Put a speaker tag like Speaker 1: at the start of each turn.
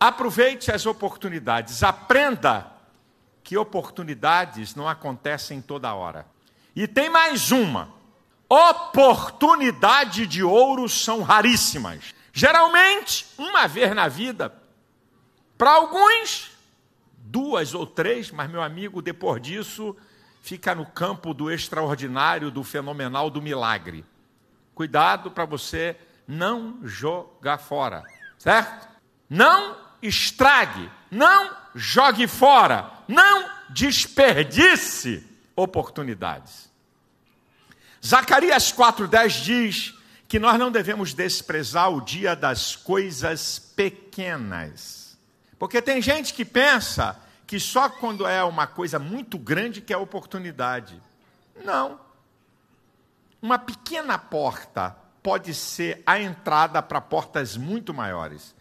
Speaker 1: Aproveite as oportunidades, aprenda que oportunidades não acontecem toda hora. E tem mais uma: oportunidade de ouro são raríssimas. Geralmente, uma vez na vida. Para alguns, duas ou três, mas meu amigo, depois disso, fica no campo do extraordinário, do fenomenal, do milagre. Cuidado para você não jogar fora, certo? Não estrague, não jogue fora, não desperdice oportunidades. Zacarias 4,10 diz que nós não devemos desprezar o dia das coisas pequenas. Porque tem gente que pensa que só quando é uma coisa muito grande que é oportunidade. Não. Uma pequena porta pode ser a entrada para portas muito maiores.